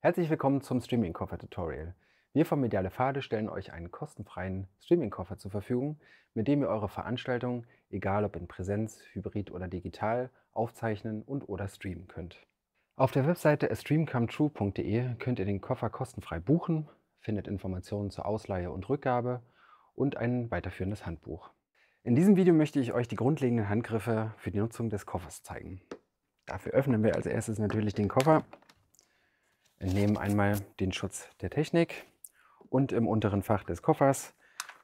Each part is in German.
Herzlich willkommen zum Streaming-Koffer-Tutorial. Wir von Mediale Pfade stellen euch einen kostenfreien Streaming-Koffer zur Verfügung, mit dem ihr eure Veranstaltungen, egal ob in Präsenz, Hybrid oder digital, aufzeichnen und oder streamen könnt. Auf der Webseite streamcometrue.de könnt ihr den Koffer kostenfrei buchen, findet Informationen zur Ausleihe und Rückgabe und ein weiterführendes Handbuch. In diesem Video möchte ich euch die grundlegenden Handgriffe für die Nutzung des Koffers zeigen. Dafür öffnen wir als erstes natürlich den Koffer entnehmen einmal den Schutz der Technik und im unteren Fach des Koffers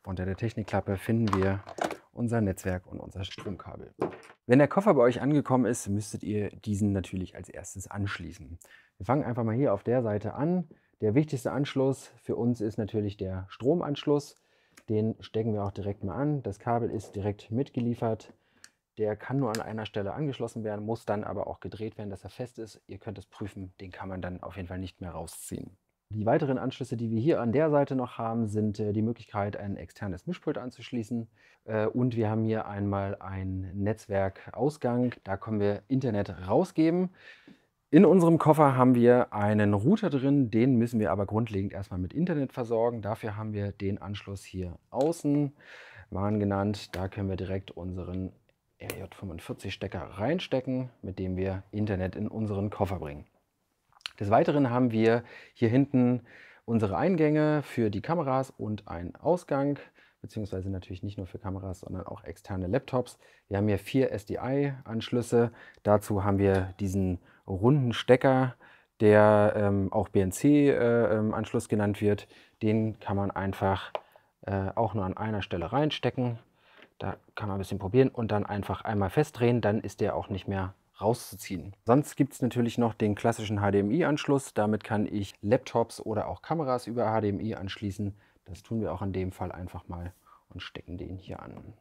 unter der Technikklappe finden wir unser Netzwerk und unser Stromkabel. Wenn der Koffer bei euch angekommen ist, müsstet ihr diesen natürlich als erstes anschließen. Wir fangen einfach mal hier auf der Seite an. Der wichtigste Anschluss für uns ist natürlich der Stromanschluss. Den stecken wir auch direkt mal an. Das Kabel ist direkt mitgeliefert der kann nur an einer Stelle angeschlossen werden, muss dann aber auch gedreht werden, dass er fest ist. Ihr könnt es prüfen, den kann man dann auf jeden Fall nicht mehr rausziehen. Die weiteren Anschlüsse, die wir hier an der Seite noch haben, sind äh, die Möglichkeit, ein externes Mischpult anzuschließen. Äh, und wir haben hier einmal einen Netzwerkausgang. Da können wir Internet rausgeben. In unserem Koffer haben wir einen Router drin, den müssen wir aber grundlegend erstmal mit Internet versorgen. Dafür haben wir den Anschluss hier außen, waren genannt. Da können wir direkt unseren RJ45-Stecker reinstecken, mit dem wir Internet in unseren Koffer bringen. Des Weiteren haben wir hier hinten unsere Eingänge für die Kameras und einen Ausgang, beziehungsweise natürlich nicht nur für Kameras, sondern auch externe Laptops. Wir haben hier vier SDI-Anschlüsse. Dazu haben wir diesen runden Stecker, der ähm, auch BNC-Anschluss äh, ähm, genannt wird. Den kann man einfach äh, auch nur an einer Stelle reinstecken. Da kann man ein bisschen probieren und dann einfach einmal festdrehen, dann ist der auch nicht mehr rauszuziehen. Sonst gibt es natürlich noch den klassischen HDMI-Anschluss. Damit kann ich Laptops oder auch Kameras über HDMI anschließen. Das tun wir auch in dem Fall einfach mal und stecken den hier an.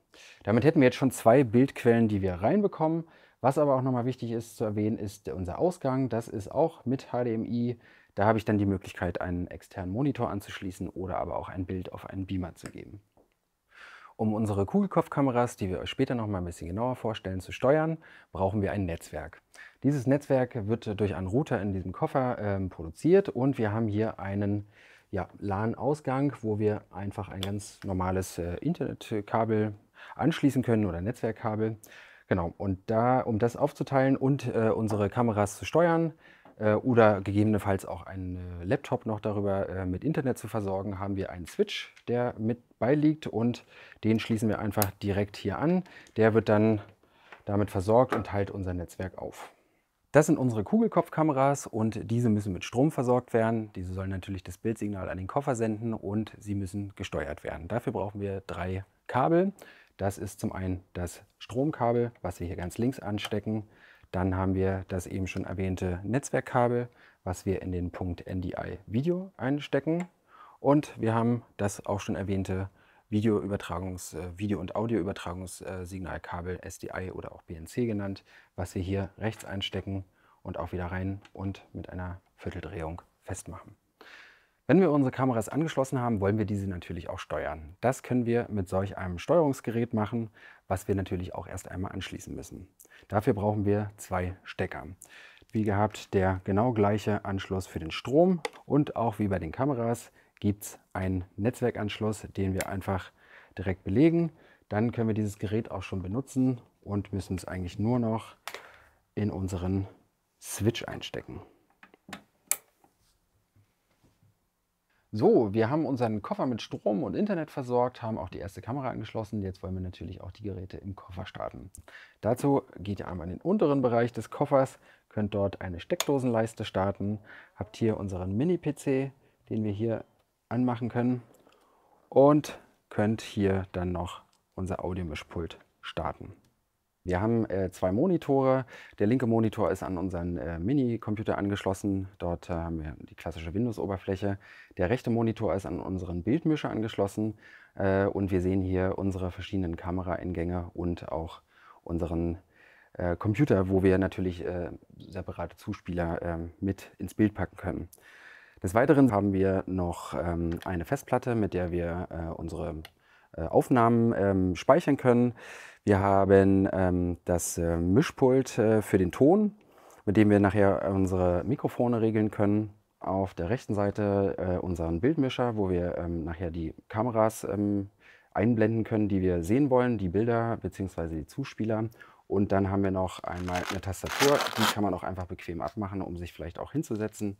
Damit hätten wir jetzt schon zwei Bildquellen, die wir reinbekommen. Was aber auch nochmal wichtig ist zu erwähnen, ist unser Ausgang. Das ist auch mit HDMI. Da habe ich dann die Möglichkeit, einen externen Monitor anzuschließen oder aber auch ein Bild auf einen Beamer zu geben. Um unsere Kugelkopfkameras, die wir euch später noch mal ein bisschen genauer vorstellen, zu steuern, brauchen wir ein Netzwerk. Dieses Netzwerk wird durch einen Router in diesem Koffer äh, produziert und wir haben hier einen ja, LAN-Ausgang, wo wir einfach ein ganz normales äh, Internetkabel anschließen können oder Netzwerkkabel. Genau, und da, um das aufzuteilen und äh, unsere Kameras zu steuern, äh, oder gegebenenfalls auch einen äh, Laptop noch darüber äh, mit Internet zu versorgen, haben wir einen Switch, der mit beiliegt und den schließen wir einfach direkt hier an. Der wird dann damit versorgt und teilt unser Netzwerk auf. Das sind unsere Kugelkopfkameras und diese müssen mit Strom versorgt werden. Diese sollen natürlich das Bildsignal an den Koffer senden und sie müssen gesteuert werden. Dafür brauchen wir drei Kabel. Das ist zum einen das Stromkabel, was wir hier ganz links anstecken. Dann haben wir das eben schon erwähnte Netzwerkkabel, was wir in den Punkt NDI Video einstecken. Und wir haben das auch schon erwähnte Videoübertragungs-, äh, Video- und Audioübertragungssignalkabel SDI oder auch BNC genannt, was wir hier rechts einstecken und auch wieder rein und mit einer Vierteldrehung festmachen. Wenn wir unsere Kameras angeschlossen haben, wollen wir diese natürlich auch steuern. Das können wir mit solch einem Steuerungsgerät machen, was wir natürlich auch erst einmal anschließen müssen. Dafür brauchen wir zwei Stecker. Wie gehabt, der genau gleiche Anschluss für den Strom und auch wie bei den Kameras gibt es einen Netzwerkanschluss, den wir einfach direkt belegen. Dann können wir dieses Gerät auch schon benutzen und müssen es eigentlich nur noch in unseren Switch einstecken. So, wir haben unseren Koffer mit Strom und Internet versorgt, haben auch die erste Kamera angeschlossen. Jetzt wollen wir natürlich auch die Geräte im Koffer starten. Dazu geht ihr einmal in den unteren Bereich des Koffers, könnt dort eine Steckdosenleiste starten, habt hier unseren Mini-PC, den wir hier anmachen können und könnt hier dann noch unser Audiomischpult starten. Wir haben äh, zwei Monitore. Der linke Monitor ist an unseren äh, Mini-Computer angeschlossen. Dort äh, haben wir die klassische Windows-Oberfläche. Der rechte Monitor ist an unseren Bildmischer angeschlossen. Äh, und wir sehen hier unsere verschiedenen Kameraeingänge und auch unseren äh, Computer, wo wir natürlich äh, separate Zuspieler ähm, mit ins Bild packen können. Des Weiteren haben wir noch ähm, eine Festplatte, mit der wir unsere äh, Aufnahmen ähm, speichern können. Wir haben ähm, das äh, Mischpult äh, für den Ton, mit dem wir nachher unsere Mikrofone regeln können. Auf der rechten Seite äh, unseren Bildmischer, wo wir ähm, nachher die Kameras ähm, einblenden können, die wir sehen wollen, die Bilder bzw. die Zuspieler. Und dann haben wir noch einmal eine Tastatur, die kann man auch einfach bequem abmachen, um sich vielleicht auch hinzusetzen.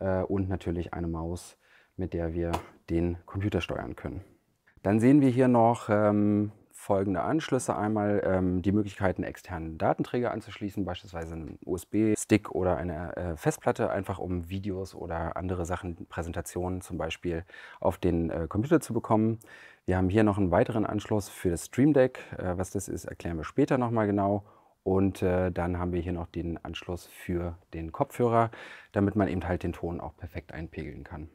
Äh, und natürlich eine Maus, mit der wir den Computer steuern können. Dann sehen wir hier noch ähm, folgende Anschlüsse. Einmal ähm, die Möglichkeit, einen externen Datenträger anzuschließen, beispielsweise einen USB-Stick oder eine äh, Festplatte, einfach um Videos oder andere Sachen, Präsentationen zum Beispiel, auf den äh, Computer zu bekommen. Wir haben hier noch einen weiteren Anschluss für das Stream Deck. Äh, was das ist, erklären wir später nochmal genau. Und äh, dann haben wir hier noch den Anschluss für den Kopfhörer, damit man eben halt den Ton auch perfekt einpegeln kann.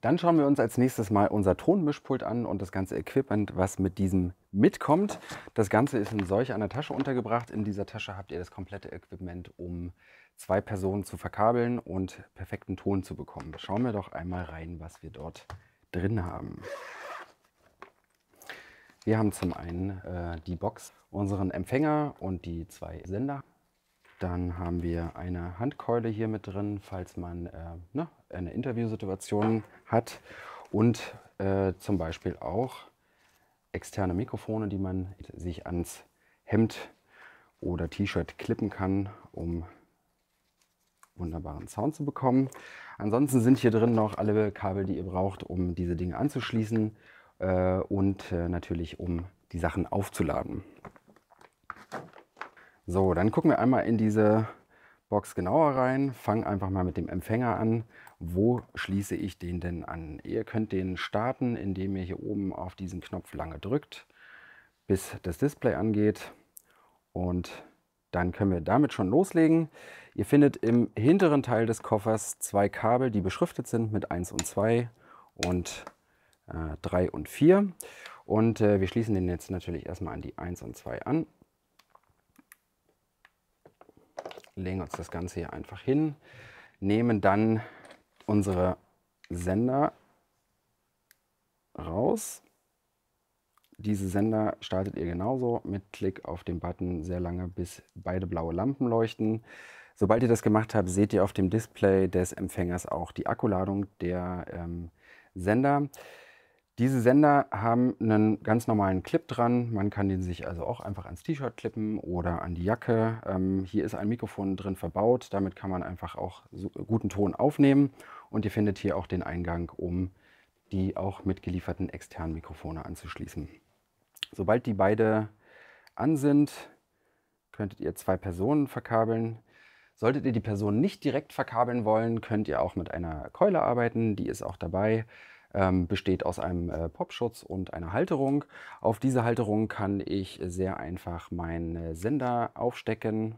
Dann schauen wir uns als nächstes mal unser Tonmischpult an und das ganze Equipment, was mit diesem mitkommt. Das Ganze ist in solch einer Tasche untergebracht. In dieser Tasche habt ihr das komplette Equipment, um zwei Personen zu verkabeln und perfekten Ton zu bekommen. Schauen wir doch einmal rein, was wir dort drin haben. Wir haben zum einen äh, die Box, unseren Empfänger und die zwei Sender. Dann haben wir eine Handkeule hier mit drin, falls man äh, ne, eine Interviewsituation hat und äh, zum Beispiel auch externe Mikrofone, die man sich ans Hemd oder T-Shirt klippen kann, um wunderbaren Sound zu bekommen. Ansonsten sind hier drin noch alle Kabel, die ihr braucht, um diese Dinge anzuschließen äh, und äh, natürlich um die Sachen aufzuladen. So, dann gucken wir einmal in diese Box genauer rein. Fangen einfach mal mit dem Empfänger an wo schließe ich den denn an? Ihr könnt den starten, indem ihr hier oben auf diesen Knopf lange drückt, bis das Display angeht und dann können wir damit schon loslegen. Ihr findet im hinteren Teil des Koffers zwei Kabel, die beschriftet sind mit 1 und 2 und äh, 3 und 4. Und äh, wir schließen den jetzt natürlich erstmal an die 1 und 2 an. Legen uns das Ganze hier einfach hin, nehmen dann unsere Sender raus. Diese Sender startet ihr genauso mit Klick auf den Button sehr lange, bis beide blaue Lampen leuchten. Sobald ihr das gemacht habt, seht ihr auf dem Display des Empfängers auch die Akkuladung der ähm, Sender. Diese Sender haben einen ganz normalen Clip dran. Man kann den sich also auch einfach ans T-Shirt klippen oder an die Jacke. Ähm, hier ist ein Mikrofon drin verbaut. Damit kann man einfach auch so guten Ton aufnehmen. Und ihr findet hier auch den Eingang, um die auch mitgelieferten externen Mikrofone anzuschließen. Sobald die beide an sind, könntet ihr zwei Personen verkabeln. Solltet ihr die Person nicht direkt verkabeln wollen, könnt ihr auch mit einer Keule arbeiten, die ist auch dabei ähm, besteht aus einem äh, Popschutz und einer Halterung. Auf diese Halterung kann ich sehr einfach meinen Sender aufstecken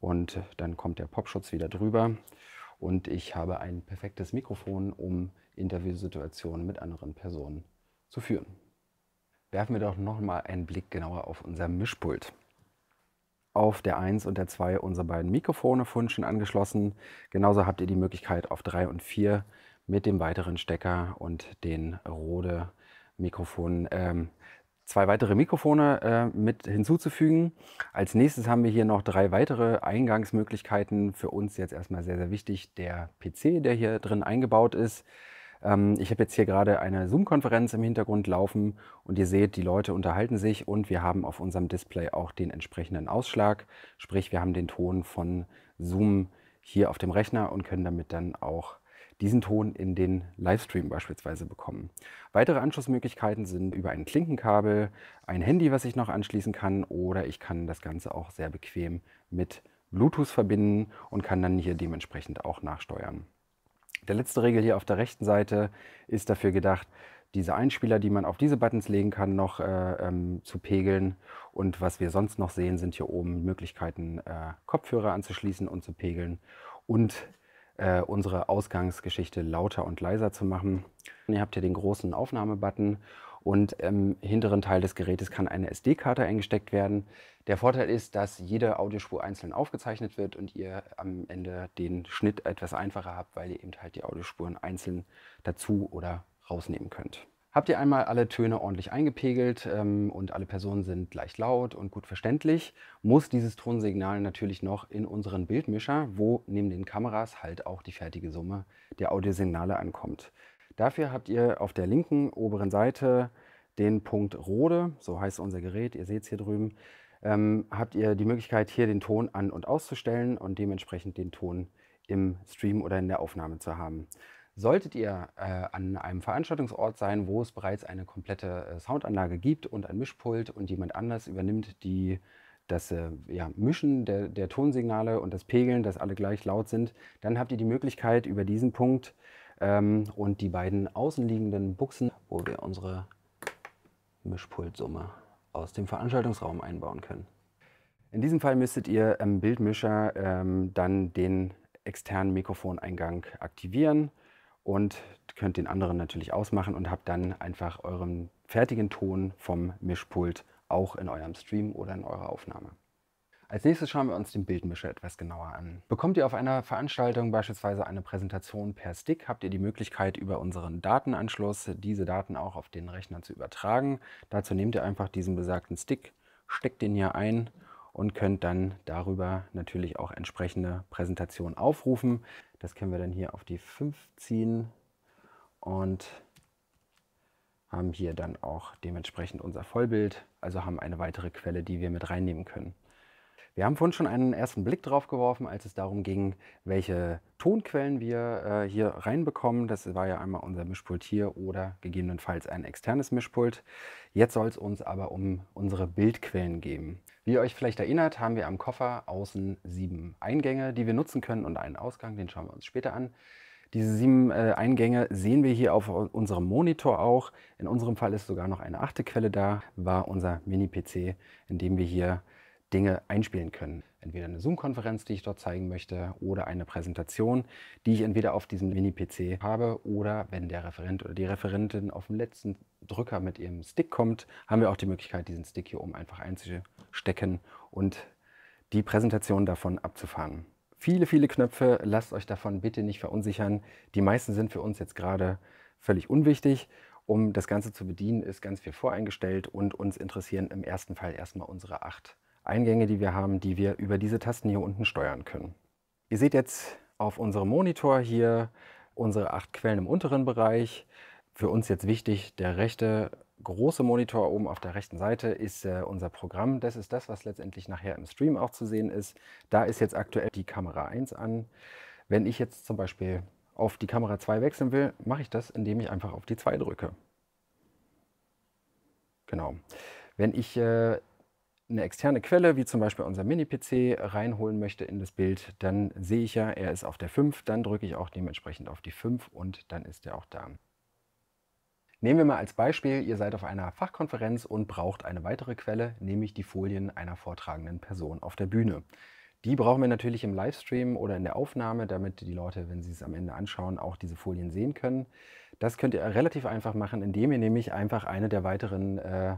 und dann kommt der Popschutz wieder drüber und ich habe ein perfektes Mikrofon, um Interviewsituationen mit anderen Personen zu führen. Werfen wir doch nochmal einen Blick genauer auf unser Mischpult. Auf der 1 und der 2 unsere beiden Mikrofone von schon angeschlossen. Genauso habt ihr die Möglichkeit auf 3 und 4 mit dem weiteren Stecker und den Rode Mikrofon. Ähm, zwei weitere Mikrofone äh, mit hinzuzufügen. Als nächstes haben wir hier noch drei weitere Eingangsmöglichkeiten. Für uns jetzt erstmal sehr, sehr wichtig der PC, der hier drin eingebaut ist. Ähm, ich habe jetzt hier gerade eine Zoom-Konferenz im Hintergrund laufen und ihr seht, die Leute unterhalten sich und wir haben auf unserem Display auch den entsprechenden Ausschlag. Sprich, wir haben den Ton von Zoom hier auf dem Rechner und können damit dann auch diesen Ton in den Livestream beispielsweise bekommen. Weitere Anschlussmöglichkeiten sind über ein Klinkenkabel, ein Handy, was ich noch anschließen kann oder ich kann das Ganze auch sehr bequem mit Bluetooth verbinden und kann dann hier dementsprechend auch nachsteuern. Der letzte Regel hier auf der rechten Seite ist dafür gedacht, diese Einspieler, die man auf diese Buttons legen kann, noch äh, ähm, zu pegeln. Und was wir sonst noch sehen, sind hier oben Möglichkeiten, äh, Kopfhörer anzuschließen und zu pegeln. Und äh, unsere Ausgangsgeschichte lauter und leiser zu machen. Und ihr habt hier den großen Aufnahmebutton und im hinteren Teil des Gerätes kann eine SD-Karte eingesteckt werden. Der Vorteil ist, dass jede Audiospur einzeln aufgezeichnet wird und ihr am Ende den Schnitt etwas einfacher habt, weil ihr eben halt die Audiospuren einzeln dazu oder rausnehmen könnt habt ihr einmal alle Töne ordentlich eingepegelt ähm, und alle Personen sind leicht laut und gut verständlich, muss dieses Tonsignal natürlich noch in unseren Bildmischer, wo neben den Kameras halt auch die fertige Summe der Audiosignale ankommt. Dafür habt ihr auf der linken oberen Seite den Punkt Rode, so heißt unser Gerät, ihr seht es hier drüben, ähm, habt ihr die Möglichkeit, hier den Ton an- und auszustellen und dementsprechend den Ton im Stream oder in der Aufnahme zu haben. Solltet ihr äh, an einem Veranstaltungsort sein, wo es bereits eine komplette äh, Soundanlage gibt und ein Mischpult und jemand anders übernimmt die, das äh, ja, Mischen der, der, Tonsignale und das Pegeln, dass alle gleich laut sind, dann habt ihr die Möglichkeit über diesen Punkt ähm, und die beiden außenliegenden Buchsen, wo wir unsere Mischpultsumme aus dem Veranstaltungsraum einbauen können. In diesem Fall müsstet ihr im ähm, Bildmischer ähm, dann den externen Mikrofoneingang aktivieren und könnt den anderen natürlich ausmachen und habt dann einfach euren fertigen Ton vom Mischpult auch in eurem Stream oder in eurer Aufnahme. Als nächstes schauen wir uns den Bildmischer etwas genauer an. Bekommt ihr auf einer Veranstaltung beispielsweise eine Präsentation per Stick, habt ihr die Möglichkeit, über unseren Datenanschluss diese Daten auch auf den Rechner zu übertragen. Dazu nehmt ihr einfach diesen besagten Stick, steckt den hier ein und könnt dann darüber natürlich auch entsprechende Präsentationen aufrufen. Das können wir dann hier auf die 5 ziehen und haben hier dann auch dementsprechend unser Vollbild, also haben eine weitere Quelle, die wir mit reinnehmen können. Wir haben vorhin schon einen ersten Blick drauf geworfen, als es darum ging, welche Tonquellen wir äh, hier reinbekommen. Das war ja einmal unser Mischpult hier oder gegebenenfalls ein externes Mischpult. Jetzt soll es uns aber um unsere Bildquellen gehen. Wie ihr euch vielleicht erinnert, haben wir am Koffer außen sieben Eingänge, die wir nutzen können und einen Ausgang, den schauen wir uns später an. Diese sieben äh, Eingänge sehen wir hier auf unserem Monitor auch. In unserem Fall ist sogar noch eine achte Quelle da, war unser Mini-PC, in dem wir hier Dinge einspielen können. Entweder eine Zoom-Konferenz, die ich dort zeigen möchte, oder eine Präsentation, die ich entweder auf diesem Mini-PC habe oder wenn der Referent oder die Referentin auf den letzten Drücker mit ihrem Stick kommt, haben wir auch die Möglichkeit, diesen Stick hier oben einfach einzustecken und die Präsentation davon abzufahren. Viele, viele Knöpfe, lasst euch davon bitte nicht verunsichern. Die meisten sind für uns jetzt gerade völlig unwichtig. Um das Ganze zu bedienen, ist ganz viel voreingestellt und uns interessieren im ersten Fall erstmal unsere acht Eingänge, die wir haben, die wir über diese Tasten hier unten steuern können. Ihr seht jetzt auf unserem Monitor hier unsere acht Quellen im unteren Bereich. Für uns jetzt wichtig, der rechte große Monitor oben auf der rechten Seite ist äh, unser Programm. Das ist das, was letztendlich nachher im Stream auch zu sehen ist. Da ist jetzt aktuell die Kamera 1 an. Wenn ich jetzt zum Beispiel auf die Kamera 2 wechseln will, mache ich das, indem ich einfach auf die 2 drücke. Genau. Wenn ich äh, eine externe Quelle, wie zum Beispiel unser Mini-PC, reinholen möchte in das Bild, dann sehe ich ja, er ist auf der 5, dann drücke ich auch dementsprechend auf die 5 und dann ist er auch da. Nehmen wir mal als Beispiel, ihr seid auf einer Fachkonferenz und braucht eine weitere Quelle, nämlich die Folien einer vortragenden Person auf der Bühne. Die brauchen wir natürlich im Livestream oder in der Aufnahme, damit die Leute, wenn sie es am Ende anschauen, auch diese Folien sehen können. Das könnt ihr relativ einfach machen, indem ihr nämlich einfach eine der weiteren äh,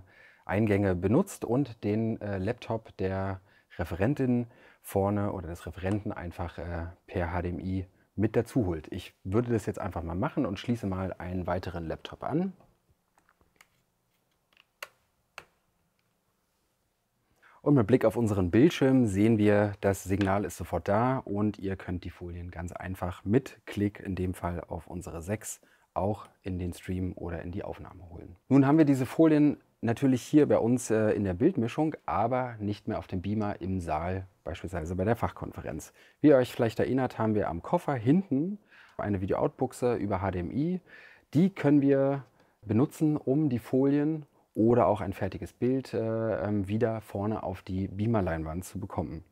Eingänge benutzt und den äh, Laptop der Referentin vorne oder des Referenten einfach äh, per HDMI mit dazu holt. Ich würde das jetzt einfach mal machen und schließe mal einen weiteren Laptop an. Und mit Blick auf unseren Bildschirm sehen wir, das Signal ist sofort da und ihr könnt die Folien ganz einfach mit Klick, in dem Fall auf unsere 6, auch in den Stream oder in die Aufnahme holen. Nun haben wir diese Folien natürlich hier bei uns äh, in der Bildmischung, aber nicht mehr auf dem Beamer im Saal, beispielsweise bei der Fachkonferenz. Wie ihr euch vielleicht erinnert, haben wir am Koffer hinten eine video outbuchse über HDMI. Die können wir benutzen, um die Folien oder auch ein fertiges Bild äh, ähm, wieder vorne auf die Beamerleinwand zu bekommen.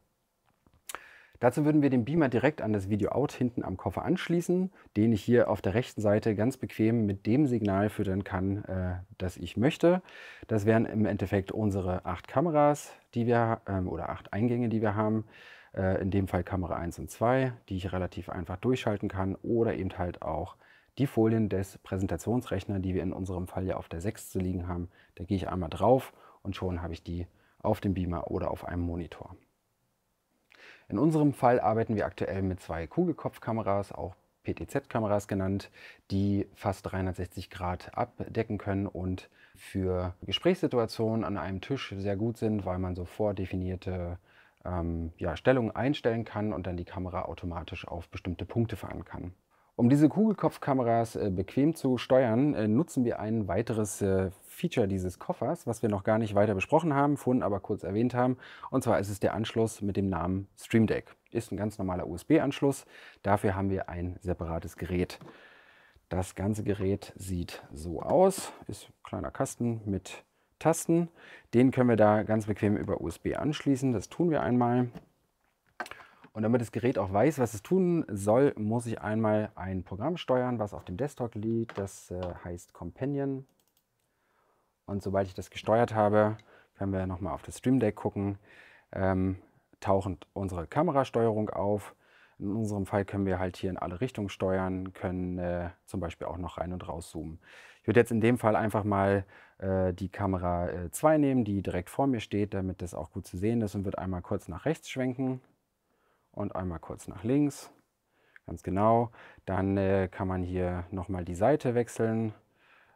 Dazu würden wir den Beamer direkt an das Video-Out hinten am Koffer anschließen, den ich hier auf der rechten Seite ganz bequem mit dem Signal füttern kann, äh, das ich möchte. Das wären im Endeffekt unsere acht Kameras, die wir ähm, oder acht Eingänge, die wir haben. Äh, in dem Fall Kamera 1 und 2, die ich relativ einfach durchschalten kann oder eben halt auch die Folien des Präsentationsrechners, die wir in unserem Fall ja auf der 6 zu liegen haben. Da gehe ich einmal drauf und schon habe ich die auf dem Beamer oder auf einem Monitor. In unserem Fall arbeiten wir aktuell mit zwei Kugelkopfkameras, auch PTZ-Kameras genannt, die fast 360 Grad abdecken können und für Gesprächssituationen an einem Tisch sehr gut sind, weil man so vordefinierte ähm, ja, Stellungen einstellen kann und dann die Kamera automatisch auf bestimmte Punkte fahren kann. Um diese Kugelkopfkameras äh, bequem zu steuern, äh, nutzen wir ein weiteres äh, Feature dieses Koffers, was wir noch gar nicht weiter besprochen haben, vorhin aber kurz erwähnt haben. Und zwar ist es der Anschluss mit dem Namen Stream Deck. Ist ein ganz normaler USB-Anschluss. Dafür haben wir ein separates Gerät. Das ganze Gerät sieht so aus. Ist ein kleiner Kasten mit Tasten. Den können wir da ganz bequem über USB anschließen. Das tun wir einmal. Und damit das Gerät auch weiß, was es tun soll, muss ich einmal ein Programm steuern, was auf dem Desktop liegt. Das äh, heißt Companion. Und sobald ich das gesteuert habe, können wir nochmal auf das Stream Deck gucken, ähm, tauchend unsere Kamerasteuerung auf. In unserem Fall können wir halt hier in alle Richtungen steuern, können äh, zum Beispiel auch noch rein und raus zoomen. Ich würde jetzt in dem Fall einfach mal äh, die Kamera 2 äh, nehmen, die direkt vor mir steht, damit das auch gut zu sehen ist und würde einmal kurz nach rechts schwenken und einmal kurz nach links. Ganz genau. Dann äh, kann man hier nochmal die Seite wechseln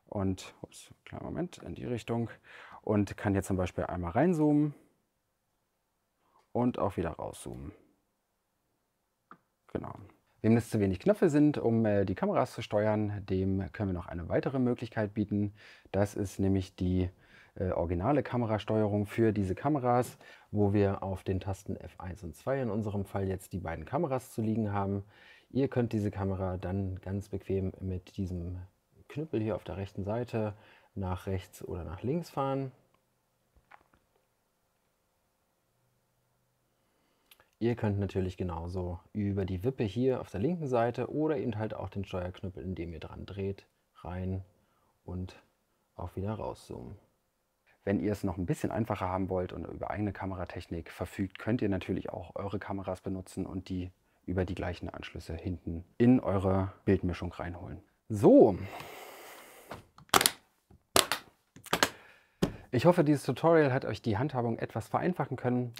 und, ups, kleinen Moment, in die Richtung. Und kann hier zum Beispiel einmal reinzoomen und auch wieder rauszoomen. Genau. Wem es zu wenig Knöpfe sind, um äh, die Kameras zu steuern, dem können wir noch eine weitere Möglichkeit bieten. Das ist nämlich die äh, originale Kamerasteuerung für diese Kameras, wo wir auf den Tasten F1 und 2 in unserem Fall jetzt die beiden Kameras zu liegen haben. Ihr könnt diese Kamera dann ganz bequem mit diesem Knüppel hier auf der rechten Seite nach rechts oder nach links fahren. Ihr könnt natürlich genauso über die Wippe hier auf der linken Seite oder eben halt auch den Steuerknüppel, indem ihr dran dreht, rein und auch wieder rauszoomen. Wenn ihr es noch ein bisschen einfacher haben wollt und über eigene Kameratechnik verfügt, könnt ihr natürlich auch eure Kameras benutzen und die über die gleichen Anschlüsse hinten in eure Bildmischung reinholen. So. Ich hoffe, dieses Tutorial hat euch die Handhabung etwas vereinfachen können.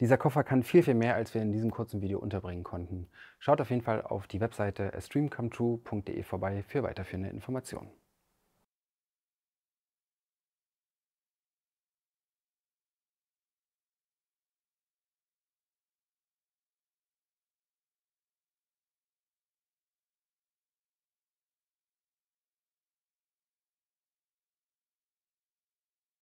Dieser Koffer kann viel, viel mehr, als wir in diesem kurzen Video unterbringen konnten. Schaut auf jeden Fall auf die Webseite streamcometrue.de vorbei für weiterführende Informationen.